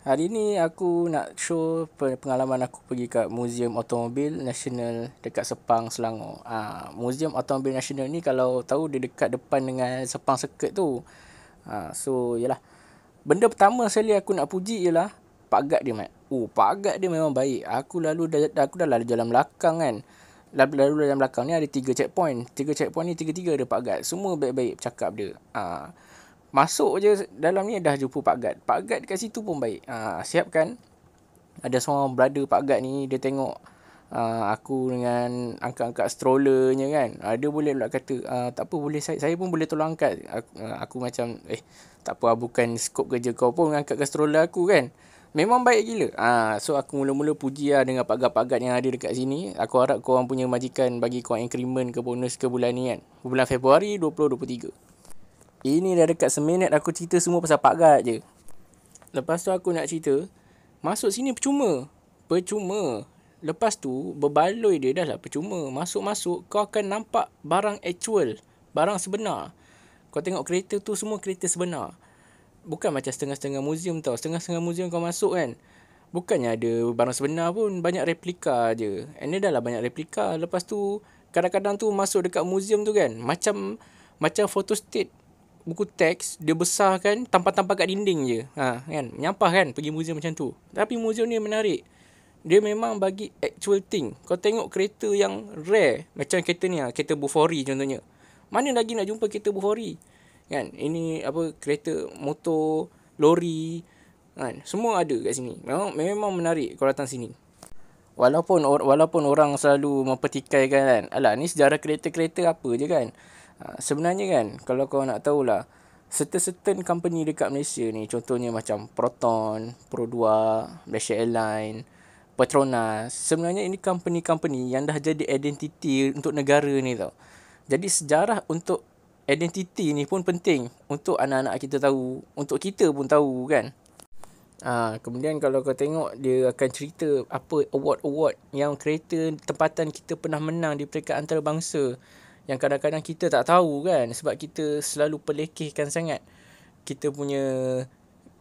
Hari ni aku nak show pengalaman aku pergi kat Museum Automobil Nasional dekat Sepang, Selangor. Ah, ha, Museum Automobil Nasional ni kalau tahu dia dekat depan dengan Sepang Circuit tu. Ah, ha, so yalah. Benda pertama sekali aku nak puji ialah pagat dia, Mat. Oh, pagat dia memang baik. Aku lalu dah aku dah lalu jalan belakang kan. Lalu, lalu dalam belakang ni ada tiga checkpoint. Tiga checkpoint ni tiga-tiga ada pagat. Semua baik-baik cakap dia. Ah, Masuk je dalam ni dah jumpa Pak Gad Pak Gad dekat situ pun baik ah, Siap kan? Ada semua brother Pak Gad ni Dia tengok uh, Aku dengan angkat-angkat strollernya kan uh, Dia boleh pula kata uh, Tak apa boleh saya, saya pun boleh tolong angkat Aku, uh, aku macam Eh tak apa bukan skop kerja kau pun Angkatkan stroller aku kan Memang baik gila uh, So aku mula-mula puji lah Dengan Pak Gad-Pak Gad yang ada dekat sini Aku harap korang punya majikan Bagi korang increment ke bonus ke bulan ni kan Bulan Februari 2023 ini dah dekat seminit aku cerita semua pasal Pak Gad je. Lepas tu aku nak cerita. Masuk sini percuma. Percuma. Lepas tu berbaloi dia dah lah percuma. Masuk-masuk kau akan nampak barang actual. Barang sebenar. Kau tengok kereta tu semua kereta sebenar. Bukan macam setengah-setengah muzium tau. Setengah-setengah muzium kau masuk kan. Bukannya ada barang sebenar pun banyak replika je. And dia dah lah banyak replika. Lepas tu kadang-kadang tu masuk dekat muzium tu kan. Macam macam photostate buku teks dia besar kan tampak-tampak kat dinding je ha kan menyampah kan pergi muzium macam tu tapi muzium ni menarik dia memang bagi actual thing kau tengok kereta yang rare macam kereta ni lah, kereta Bufori contohnya mana lagi nak jumpa kereta Bufori kan ini apa kereta motor lori kan semua ada kat sini memang memang menarik kalau datang sini walaupun or, walaupun orang selalu mempertikaikan kan alah ni sejarah kereta-kereta apa je kan Ah, sebenarnya kan kalau kau nak tahu lah certain company dekat Malaysia ni contohnya macam Proton, Pro2, Malaysia Airline, Petronas sebenarnya ini company-company yang dah jadi identiti untuk negara ni tau jadi sejarah untuk identiti ni pun penting untuk anak-anak kita tahu untuk kita pun tahu kan Ha, kemudian kalau kau tengok dia akan cerita apa award-award yang kereta tempatan kita pernah menang di peringkat antarabangsa yang kadang-kadang kita tak tahu kan sebab kita selalu pelekehkan sangat kita punya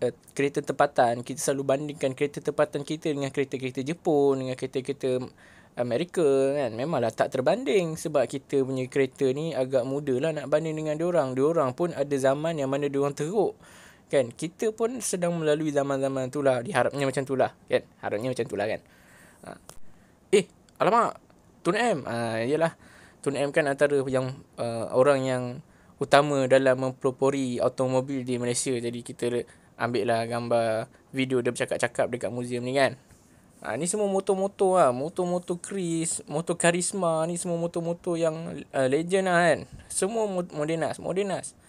uh, kereta tempatan kita selalu bandingkan kereta tempatan kita dengan kereta-kereta Jepun dengan kereta-kereta Amerika kan memanglah tak terbanding sebab kita punya kereta ni agak mudalah nak banding dengan diorang Orang pun ada zaman yang mana orang teruk kan kita pun sedang melalui zaman-zaman itulah diharapnya macam itulah kan harapnya macam itulah kan ha. eh alamak Tun M ha, iyalah Tun M kan antara yang uh, orang yang utama dalam mempropori automobil di Malaysia. Jadi kita ambil lah gambar video dia bercakap-cakap dekat muzium ni kan. Ha, ni semua motor-motor lah. Motor-motor Chris, motor Karisma ni semua motor-motor yang uh, legend lah kan. Semua modernas, modernas.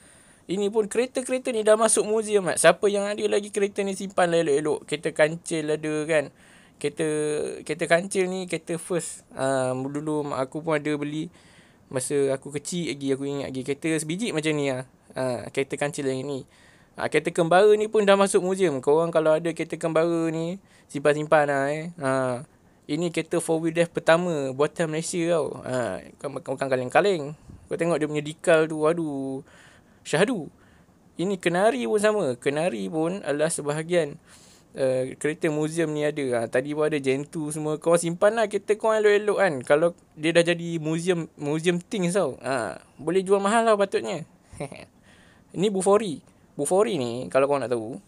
Ini pun kereta-kereta ni dah masuk muzium lah. Siapa yang ada lagi kereta ni simpan lah elok-elok. Kereta kancil ada kan kereta kereta kancil ni kereta first uh, dulu mak aku pun ada beli masa aku kecil lagi aku ingat lagi kereta sebiji macam ni ah uh, kereta kancil yang ni uh, kereta kembara ni pun dah masuk museum kau orang kalau ada kereta kembara ni simpan-simpan lah eh uh, ini kereta four wheel drive pertama buatan Malaysia tau uh, kau bukan kaleng-kaleng kau tengok dia punya decal tu aduh syahdu ini kenari pun sama kenari pun adalah sebahagian Uh, kereta museum ni ada lah. Tadi pun ada gentu semua. Kau simpan lah kereta kau elok-elok kan. Kalau dia dah jadi museum museum things tau. Ha, boleh jual mahal lah patutnya. Ini Bufori. Bufori ni kalau kau nak tahu.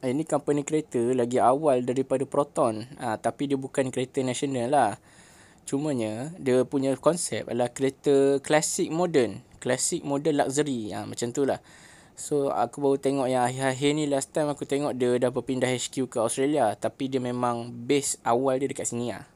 Eh, ini company kereta lagi awal daripada Proton. Ha, tapi dia bukan kereta nasional lah. Cumanya dia punya konsep adalah kereta klasik modern. Klasik modern luxury. Ha, macam tu lah. So aku baru tengok yang akhir-akhir ni last time aku tengok dia dah berpindah HQ ke Australia tapi dia memang base awal dia dekat sini ah.